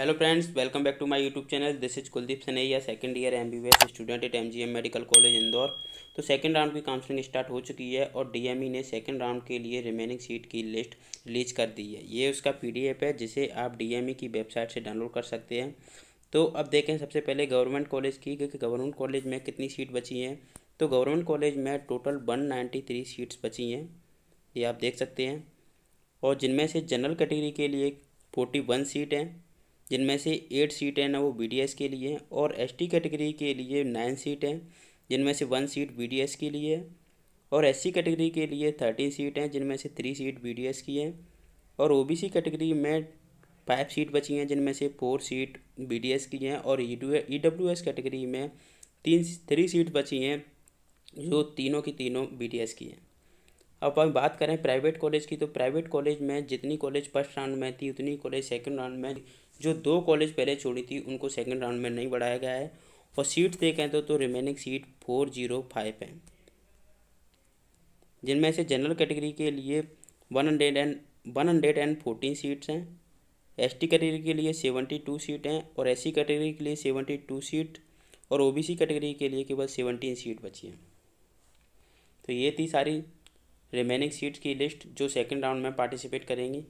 hello friends welcome back to my YouTube channel this is Kuldeep Sanaiya second year MBBS student at MGM medical college Indore तो second round की counselling start हो चुकी है और DME e ने second round के लिए रिमेनिंग सीट की लिस्ट रिलीज कर दी है ये उसका पीडीएफ है जिसे आप डी e की वेबसाइट से डाउनलोड कर सकते हैं तो अब देखें सबसे पहले गवर्नमेंट कॉलेज की क्योंकि गवर्नमेंट कॉलेज में कितनी सीट बची हैं तो गवर्नमेंट कॉलेज में टोटल वन सीट्स बची हैं ये आप देख सकते हैं और जिनमें से जनरल कैटेगरी के लिए फोर्टी सीट हैं जिनमें से एट सीटें ना वो बी के लिए हैं और एस कैटेगरी के लिए नाइन सीट हैं जिनमें से वन सीट बी के लिए है और एस कैटेगरी के लिए थर्टीन सीट हैं जिनमें से थ्री सीट बी की हैं और ओ कैटेगरी में फाइव सीट बची हैं जिनमें से फोर सीट बी की हैं और ई डब्ल्यू कैटेगरी में तीन थ्री सीट बची हैं जो तीनों की तीनों बी की हैं अब हम बात करें प्राइवेट कॉलेज की तो प्राइवेट कॉलेज में जितनी कॉलेज फर्स्ट राउंड में थी उतनी कॉलेज सेकंड राउंड में जो दो कॉलेज पहले छोड़ी थी उनको सेकेंड राउंड में नहीं बढ़ाया गया है और सीट देखें तो, तो remaining seat four zero five है जिनमें से जनरल कैटेगरी के लिए one hundred and one hundred and fourteen seats हैं एस टी कैटेगरी के लिए सेवेंटी टू सीट हैं और एस सी कैटेगरी के लिए सेवेंटी टू सीट और ओ बी सी कैटेगरी के लिए केवल सेवनटीन सीट बची हैं तो ये थी सारी रिमेनिंग सीट्स की लिस्ट जो सेकेंड राउंड में पार्टिसिपेट करेंगी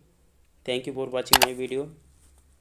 thank you for watching my video